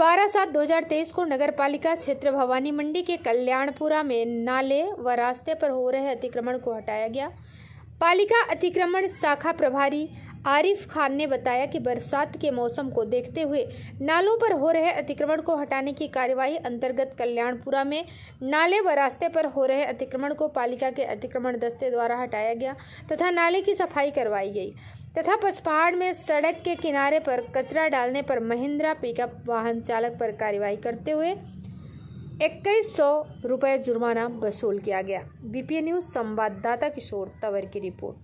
बारह सात दो हजार तेईस को नगर पालिका क्षेत्र भवानी मंडी के कल्याणपुरा में नाले व रास्ते पर हो रहे अतिक्रमण को हटाया गया पालिका अतिक्रमण शाखा प्रभारी आरिफ खान ने बताया कि बरसात के मौसम को देखते हुए नालों पर हो रहे अतिक्रमण को हटाने की कार्यवाही अंतर्गत कल्याणपुरा में नाले व रास्ते पर हो रहे अतिक्रमण को पालिका के अतिक्रमण दस्ते द्वारा हटाया गया तथा नाले की सफाई करवाई गई तथा पचपहाड़ में सड़क के किनारे पर कचरा डालने पर महिंद्रा पिकअप वाहन चालक पर कार्रवाई करते हुए इक्कीस सौ रुपये जुर्माना वसूल किया गया बीपीए न्यूज संवाददाता किशोर तंवर की रिपोर्ट